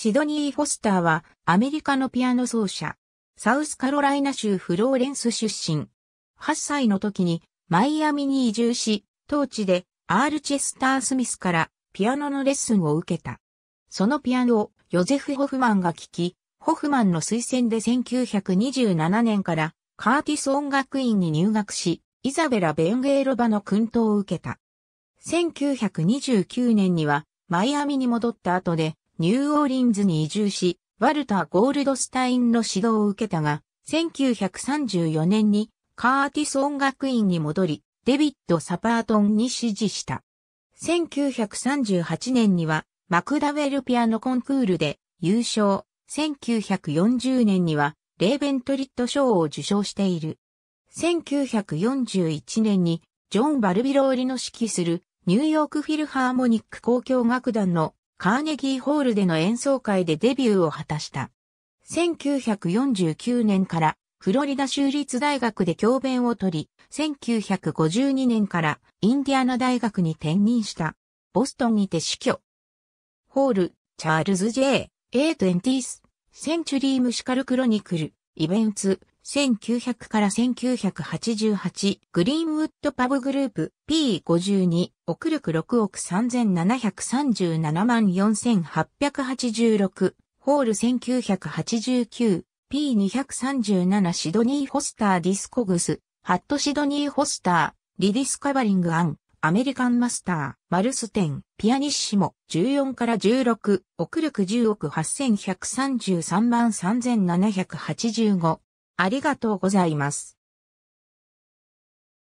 シドニー・フォスターはアメリカのピアノ奏者、サウスカロライナ州フローレンス出身。8歳の時にマイアミに移住し、当地でアール・チェスター・スミスからピアノのレッスンを受けた。そのピアノをヨゼフ・ホフマンが聴き、ホフマンの推薦で1927年からカーティス音楽院に入学し、イザベラ・ベンゲーロバの訓導を受けた。1929年にはマイアミに戻った後でニューオーリンズに移住し、ワルター・ゴールドスタインの指導を受けたが、1934年にカーティス音楽院に戻り、デビッド・サパートンに指示した。1938年にはマクダウェルピアノコンクールで優勝。1940年にはレーベントリット賞を受賞している。1941年にジョン・バルビローリの指揮するニューヨークフィルハーモニック交響楽団のカーネギーホールでの演奏会でデビューを果たした。1949年からフロリダ州立大学で教鞭を取り、1952年からインディアナ大学に転任した。ボストンにて死去。ホール、チャールズ J. A. 20th エンティース・センチュリーム・シカル・クロニクル・イベン v 1900から1988、グリーンウッドパブグループ P52、億力6億3737万4886、ホール1989、P237 シドニー・ホスター・ディスコグス、ハット・シドニー・ホスター、リディスカバリング・アン、アメリカンマスター、マルステン、ピアニッシモ、14から16、億力10億8133万3785、ありがとうございます。